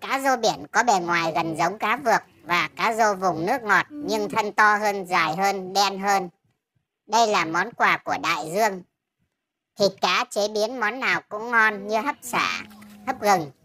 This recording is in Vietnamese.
Cá rô biển có bề ngoài gần giống cá vược và cá rô vùng nước ngọt nhưng thân to hơn, dài hơn, đen hơn. Đây là món quà của đại dương. Thịt cá chế biến món nào cũng ngon như hấp xả, hấp gừng,